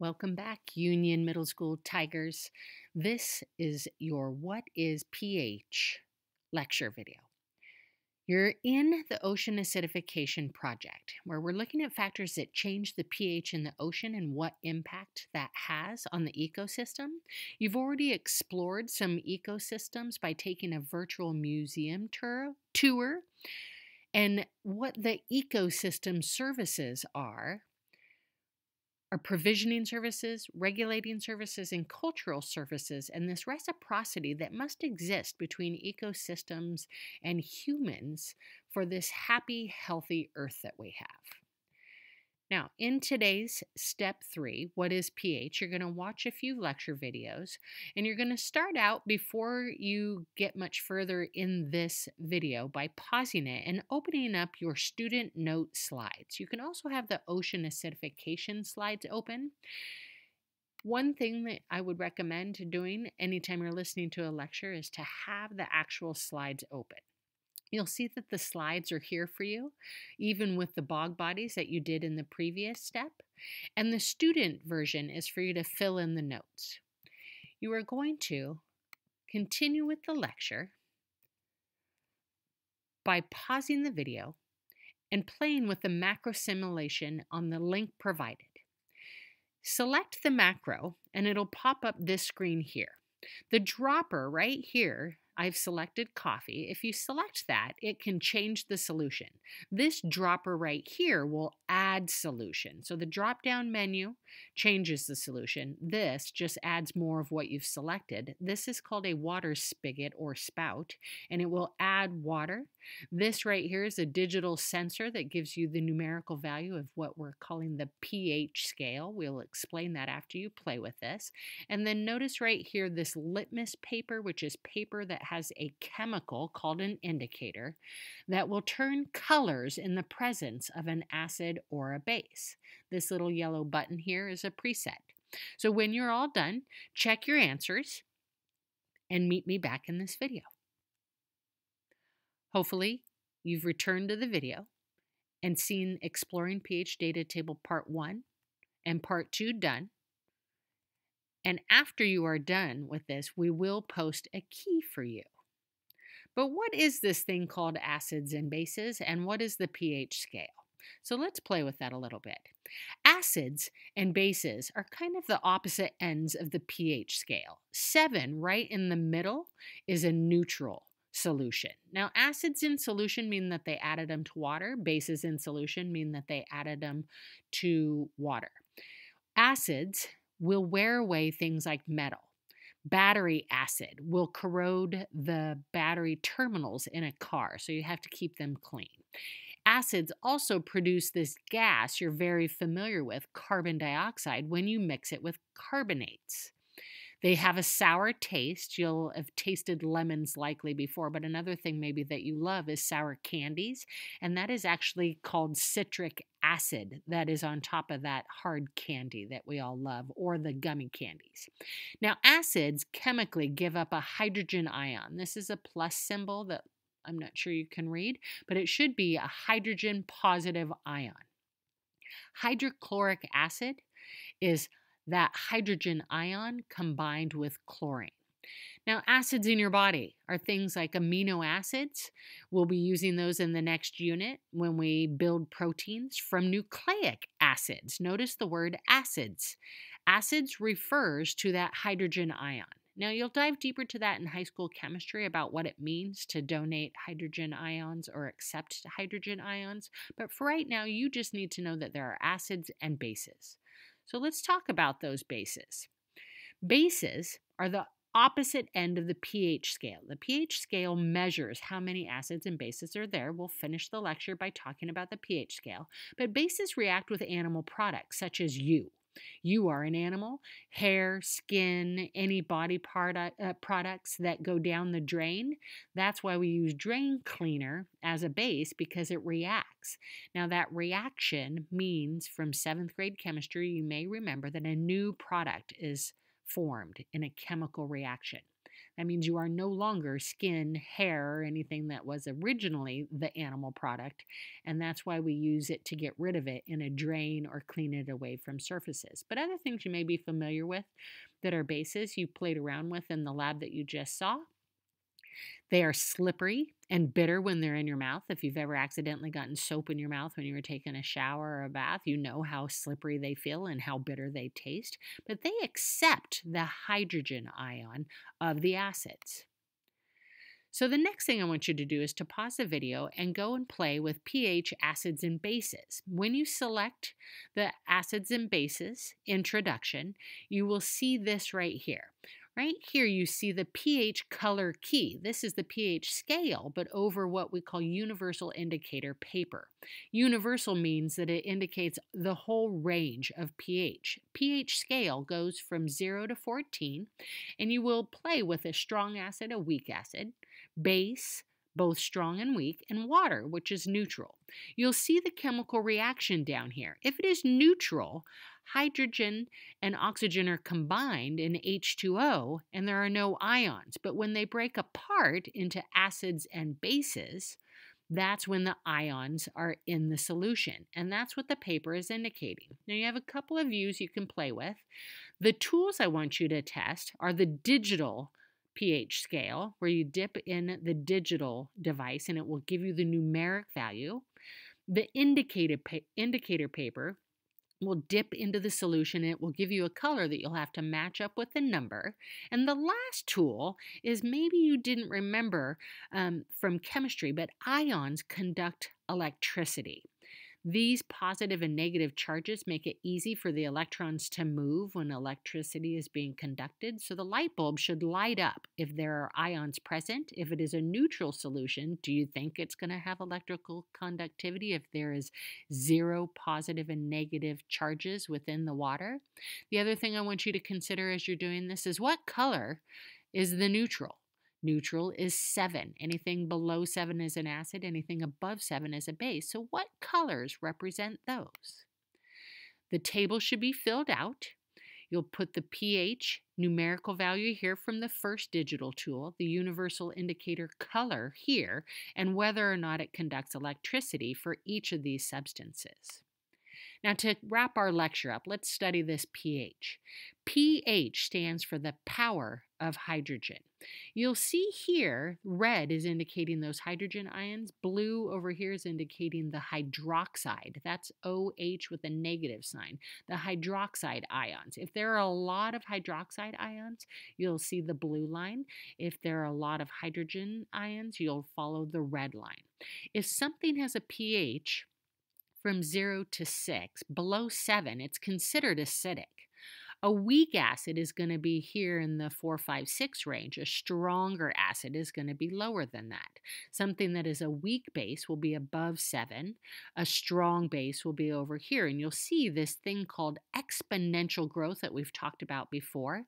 Welcome back, Union Middle School Tigers. This is your What is pH lecture video. You're in the Ocean Acidification Project, where we're looking at factors that change the pH in the ocean and what impact that has on the ecosystem. You've already explored some ecosystems by taking a virtual museum tour and what the ecosystem services are are provisioning services, regulating services, and cultural services, and this reciprocity that must exist between ecosystems and humans for this happy, healthy earth that we have. Now, in today's step three, what is pH, you're going to watch a few lecture videos and you're going to start out before you get much further in this video by pausing it and opening up your student note slides. You can also have the ocean acidification slides open. One thing that I would recommend doing anytime you're listening to a lecture is to have the actual slides open. You'll see that the slides are here for you, even with the bog bodies that you did in the previous step. And the student version is for you to fill in the notes. You are going to continue with the lecture by pausing the video and playing with the macro simulation on the link provided. Select the macro and it'll pop up this screen here. The dropper right here I've selected coffee. If you select that, it can change the solution. This dropper right here will add solution. So the drop down menu changes the solution. This just adds more of what you've selected. This is called a water spigot or spout, and it will add water. This right here is a digital sensor that gives you the numerical value of what we're calling the pH scale. We'll explain that after you play with this. And then notice right here this litmus paper, which is paper that has a chemical called an indicator that will turn colors in the presence of an acid or a base. This little yellow button here is a preset. So when you're all done, check your answers and meet me back in this video. Hopefully, you've returned to the video and seen Exploring pH Data Table Part 1 and Part 2 done and after you are done with this, we will post a key for you. But what is this thing called acids and bases, and what is the pH scale? So let's play with that a little bit. Acids and bases are kind of the opposite ends of the pH scale. Seven, right in the middle, is a neutral solution. Now, acids in solution mean that they added them to water, bases in solution mean that they added them to water. Acids will wear away things like metal. Battery acid will corrode the battery terminals in a car, so you have to keep them clean. Acids also produce this gas you're very familiar with, carbon dioxide, when you mix it with carbonates. They have a sour taste. You'll have tasted lemons likely before, but another thing maybe that you love is sour candies, and that is actually called citric acid that is on top of that hard candy that we all love or the gummy candies. Now, acids chemically give up a hydrogen ion. This is a plus symbol that I'm not sure you can read, but it should be a hydrogen positive ion. Hydrochloric acid is that hydrogen ion combined with chlorine. Now, acids in your body are things like amino acids. We'll be using those in the next unit when we build proteins from nucleic acids. Notice the word acids. Acids refers to that hydrogen ion. Now, you'll dive deeper to that in high school chemistry about what it means to donate hydrogen ions or accept hydrogen ions, but for right now, you just need to know that there are acids and bases. So let's talk about those bases. Bases are the opposite end of the pH scale. The pH scale measures how many acids and bases are there. We'll finish the lecture by talking about the pH scale. But bases react with animal products such as you. You are an animal. Hair, skin, any body part uh, products that go down the drain. That's why we use drain cleaner as a base because it reacts. Now, that reaction means from seventh grade chemistry, you may remember that a new product is formed in a chemical reaction. That means you are no longer skin, hair, anything that was originally the animal product. And that's why we use it to get rid of it in a drain or clean it away from surfaces. But other things you may be familiar with that are bases you played around with in the lab that you just saw they are slippery and bitter when they're in your mouth. If you've ever accidentally gotten soap in your mouth when you were taking a shower or a bath, you know how slippery they feel and how bitter they taste. But they accept the hydrogen ion of the acids. So the next thing I want you to do is to pause the video and go and play with pH acids and bases. When you select the acids and bases introduction, you will see this right here. Right here you see the pH color key. This is the pH scale, but over what we call universal indicator paper. Universal means that it indicates the whole range of pH. pH scale goes from 0 to 14, and you will play with a strong acid, a weak acid, base, both strong and weak, and water, which is neutral. You'll see the chemical reaction down here. If it is neutral, hydrogen and oxygen are combined in H2O and there are no ions. But when they break apart into acids and bases, that's when the ions are in the solution. And that's what the paper is indicating. Now, you have a couple of views you can play with. The tools I want you to test are the digital pH scale where you dip in the digital device and it will give you the numeric value. The indicated pa indicator paper will dip into the solution and it will give you a color that you'll have to match up with the number. And the last tool is maybe you didn't remember um, from chemistry, but ions conduct electricity. These positive and negative charges make it easy for the electrons to move when electricity is being conducted, so the light bulb should light up if there are ions present. If it is a neutral solution, do you think it's going to have electrical conductivity if there is zero positive and negative charges within the water? The other thing I want you to consider as you're doing this is what color is the neutral? Neutral is 7. Anything below 7 is an acid, anything above 7 is a base. So, what colors represent those? The table should be filled out. You'll put the pH numerical value here from the first digital tool, the universal indicator color here, and whether or not it conducts electricity for each of these substances. Now, to wrap our lecture up, let's study this pH. pH stands for the power of hydrogen. You'll see here, red is indicating those hydrogen ions. Blue over here is indicating the hydroxide. That's OH with a negative sign, the hydroxide ions. If there are a lot of hydroxide ions, you'll see the blue line. If there are a lot of hydrogen ions, you'll follow the red line. If something has a pH from 0 to 6, below 7, it's considered acidic. A weak acid is going to be here in the four, five, six range. A stronger acid is going to be lower than that. Something that is a weak base will be above 7. A strong base will be over here. And you'll see this thing called exponential growth that we've talked about before.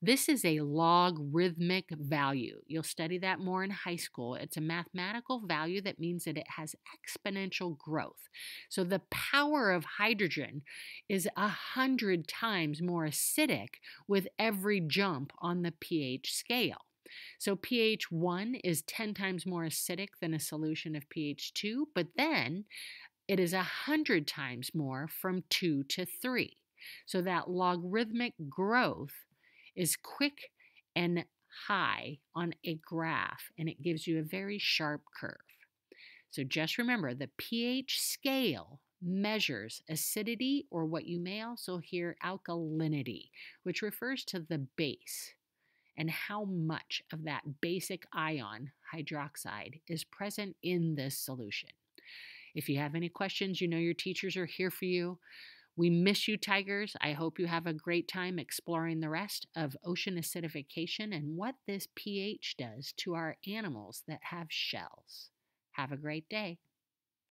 This is a logarithmic value. You'll study that more in high school. It's a mathematical value that means that it has exponential growth. So the power of hydrogen is a hundred times more acidic with every jump on the pH scale. So pH 1 is 10 times more acidic than a solution of pH 2, but then it is 100 times more from 2 to 3. So that logarithmic growth is quick and high on a graph, and it gives you a very sharp curve. So just remember the pH scale measures acidity or what you may also hear alkalinity, which refers to the base and how much of that basic ion, hydroxide, is present in this solution. If you have any questions, you know your teachers are here for you. We miss you, Tigers. I hope you have a great time exploring the rest of ocean acidification and what this pH does to our animals that have shells. Have a great day.